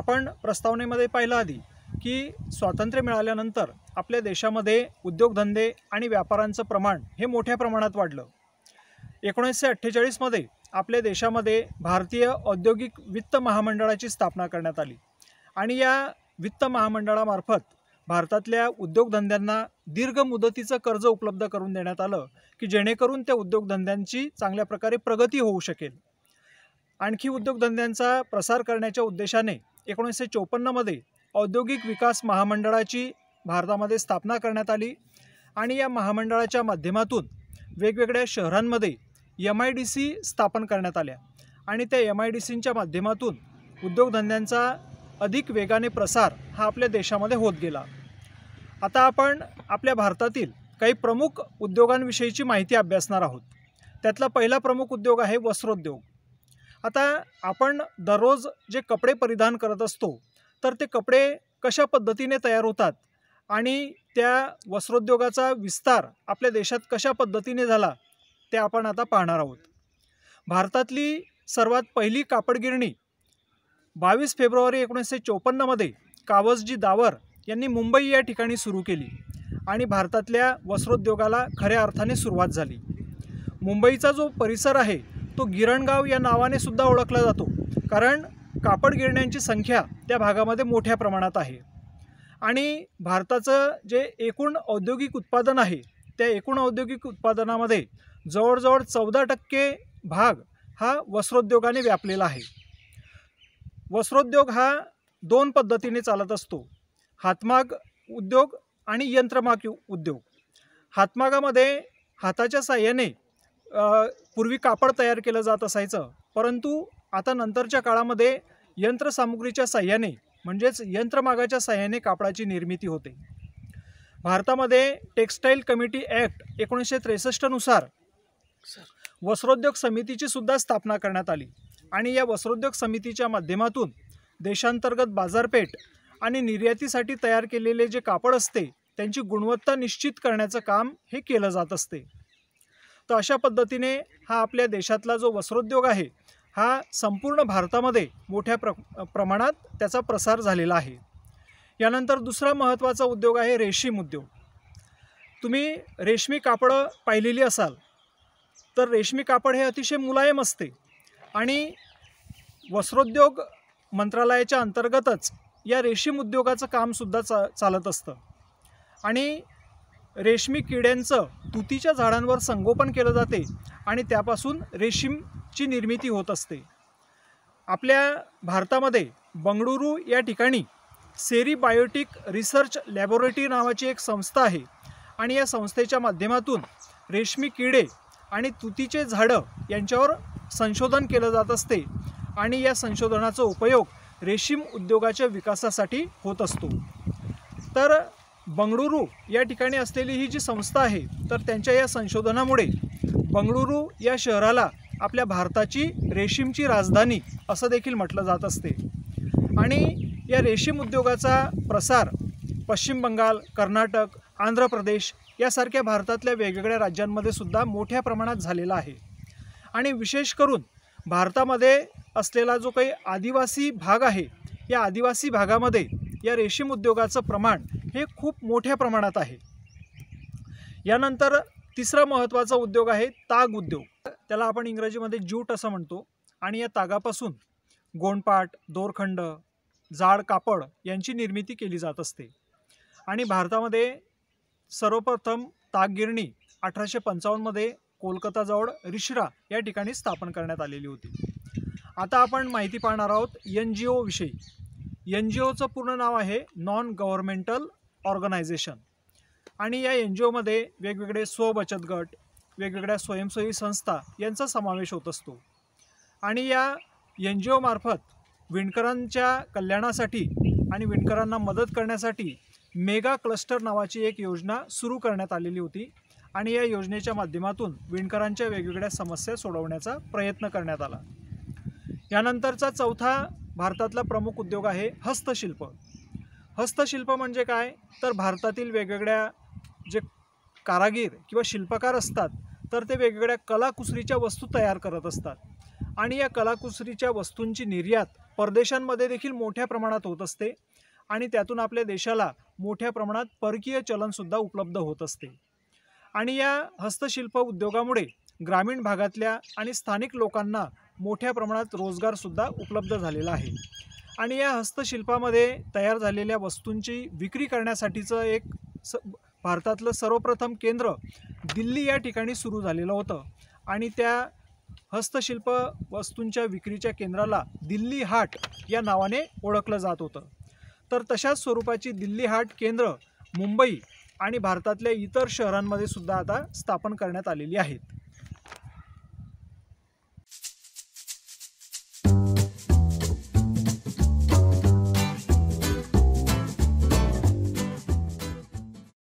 आपण प्रस्तावनेमध्ये पाहिलं आधी की स्वातंत्र्य मिळाल्यानंतर आपल्या देशामध्ये उद्योगधंदे आणि व्यापारांचं प्रमाण हे मोठ्या प्रमाणात वाढलं एकोणीसशे अठ्ठेचाळीसमध्ये आपल्या देशामध्ये भारतीय औद्योगिक वित्त महामंडळाची स्थापना करण्यात आली आणि या वित्त महामंडळामार्फत भारतातल्या उद्योगधंद्यांना दीर्घ मुदतीचं कर्ज उपलब्ध करून देण्यात आलं की जेणेकरून त्या उद्योगधंद्यांची चांगल्या प्रकारे प्रगती होऊ शकेल आणखी उद्योगधंद्यांचा प्रसार करण्याच्या उद्देशाने एकोणीसशे चौपन्नमध्ये औद्योगिक विकास महामंडळाची भारतामध्ये स्थापना करण्यात आली आणि या महामंडळाच्या माध्यमातून वेगवेगळ्या शहरांमध्ये एम आय डी सी स्थापन करण्यात आल्या आणि त्या एम आय डी सींच्या माध्यमातून उद्योगधंद्यांचा अधिक वेगाने प्रसार हा आपल्या देशामध्ये होत गेला आता आपण आपल्या भारतातील काही प्रमुख उद्योगांविषयीची माहिती अभ्यासणार आहोत त्यातला पहिला प्रमुख उद्योग आहे वस्त्रोद्योग आता आपण दररोज जे कपडे परिधान करत असतो तर ते कपडे कशा पद्धतीने तयार होतात आणि त्या वस्त्रोद्योगाचा विस्तार आपल्या देशात कशा पद्धतीने झाला ते आपण आता पाहणार आहोत भारतातली सर्वात पहिली कापडगिरणी बावीस फेब्रुवारी एकोणीसशे चौपन्नमध्ये कावसजी दावर यांनी मुंबई या ठिकाणी सुरू केली आणि भारतातल्या वस्त्रोद्योगाला खऱ्या अर्थाने सुरुवात झाली मुंबईचा जो परिसर आहे तो गिरणगाव या नावाने सुद्धा ओळखला जातो कारण कापड गिरण्यांची संख्या त्या भागामध्ये मोठ्या प्रमाणात आहे आणि भारताचं जे एकूण औद्योगिक उत्पादन आहे त्या एकूण औद्योगिक उत्पादनामध्ये जवळजवळ चौदा टक्के भाग हा वस्त्रोद्योगाने व्यापलेला आहे वस्त्रोद्योग हा दोन पद्धतीने चालत असतो हातमाग उद्योग आणि यंत्रमाग उद्योग हातमागामध्ये हाताच्या साह्याने पूर्वी कापड तयार केलं जात असायचं परंतु आता नंतरच्या काळामध्ये यंत्रसामुग्रीच्या साह्याने म्हणजेच यंत्रमागाच्या साह्याने कापडाची निर्मिती होते भारतामध्ये टेक्स्टाईल कमिटी ॲक्ट एकोणीसशे त्रेसष्टनुसार वस्त्रोद्योग समितीची सुद्धा स्थापना करण्यात आली आणि या वस्त्रोद्योग समितीच्या माध्यमातून देशांतर्गत बाजारपेठ आणि निर्यातीसाठी तयार केलेले जे कापड असते त्यांची गुणवत्ता निश्चित करण्याचं काम हे केलं जात असते तर अशा पद्धतीने हा आपल्या देशातला जो वस्त्रोद्योग आहे हा संपूर्ण भारतामध्ये मोठ्या प्र प्रमाणात त्याचा प्रसार झालेला आहे यानंतर दुसरा महत्त्वाचा उद्योग आहे रेशीम उद्योग तुम्ही रेशमी कापडं पाहिलेली असाल तर रेशमी कापड हे अतिशय मुलायम असते आणि वस्त्रोद्योग मंत्रालयाच्या अंतर्गतच या रेशीम उद्योगाचं कामसुद्धा चा चालत असतं आणि रेशमी किड्यांचं तुतीच्या झाडांवर संगोपन केलं जाते आणि त्यापासून रेशीमची निर्मिती होत असते आपल्या भारतामध्ये बंगळुरू या ठिकाणी सेरी बायोटिक रिसर्च लॅबोरेटरी नावाची एक संस्था आहे आणि या संस्थेच्या माध्यमातून रेशमी किडे आणि तुतीचे झाडं यांच्यावर संशोधन केलं जात असते आणि या संशोधनाचा उपयोग रेशीम उद्योगाच्या विकासासाठी होत असतो तर बंगळुरू या ठिकाणी असलेली ही जी संस्था आहे तर त्यांच्या या संशोधनामुळे बंगळुरू या शहराला आपल्या भारताची रेशीमची राजधानी असं देखील म्हटलं जात असते आणि या रेशीम उद्योगाचा प्रसार पश्चिम बंगाल कर्नाटक आंध्र प्रदेश यासारख्या भारतातल्या वेगवेगळ्या राज्यांमध्ये सुद्धा मोठ्या प्रमाणात झालेला आहे आणि विशेष करून भारतामध्ये असलेला जो काही आदिवासी भाग आहे या आदिवासी भागामध्ये या रेशीम उद्योगाचं प्रमाण हे खूप मोठ्या प्रमाणात आहे यानंतर तिसरा महत्त्वाचा उद्योग आहे ताग उद्योग त्याला आपण इंग्रजीमध्ये ज्यूट असं म्हणतो आणि या तागापासून गोंडपाट दोरखंड जाड कापड यांची निर्मिती केली जात असते आणि भारतामध्ये सर्वप्रथम तागगिरणी अठराशे पंचावन्नमध्ये कोलकाताजवळ रिश्रा या ठिकाणी स्थापन करण्यात आलेली होती आता आपण माहिती पाहणार आहोत एन जी ओविषयी एन जी ओचं पूर्ण नाव आहे नॉन गव्हर्मेंटल ऑर्गनायझेशन आणि या एन जी ओमध्ये वेगवेगळे स्वबचत गट वेगवेगळ्या स्वयंसेवी संस्था यांचा समावेश होत असतो आणि या एन जी ओमार्फत विणकरांच्या कल्याणासाठी आणि विणकरांना मदत करण्यासाठी मेगा क्लस्टर नावाची एक योजना सुरू करण्यात आलेली होती आणि या योजनेच्या माध्यमातून विणकरांच्या वेगवेगळ्या समस्या सोडवण्याचा प्रयत्न करण्यात आला यानंतरचा चौथा भारतातला प्रमुख उद्योग आहे हस्तशिल्प हस्तशिल्प म्हणजे काय तर भारतातील वेगवेगळ्या जे कारागीर किंवा शिल्पकार असतात तर ते वेगवेगळ्या कलाकुसरीच्या वस्तू तयार करत असतात आणि या कलाकुसरीच्या वस्तूंची निर्यात परदेशांमध्ये देखील मोठ्या प्रमाणात होत असते आणि त्यातून आपल्या देशाला मोठ्या प्रमाणात परकीय चलनसुद्धा उपलब्ध होत असते आणि या हस्तशिल्प उद्योगामुळे ग्रामीण भागातल्या आणि स्थानिक लोकांना मोठ्या प्रमाणात रोजगारसुद्धा उपलब्ध झालेला आहे आणि या हस्तशिल्पामध्ये तयार झालेल्या वस्तूंची विक्री करण्यासाठीचं एक स भारतातलं सर्वप्रथम केंद्र दिल्ली या ठिकाणी सुरू झालेलं होतं आणि त्या हस्तशिल्प वस्तूंच्या विक्रीच्या केंद्राला दिल्ली हाट या नावाने ओळखलं जात होतं तर तशाच स्वरूपाची दिल्ली हाट केंद्र मुंबई आणि भारतातल्या इतर शहरांमध्ये सुद्धा आता स्थापन करण्यात आलेली आहेत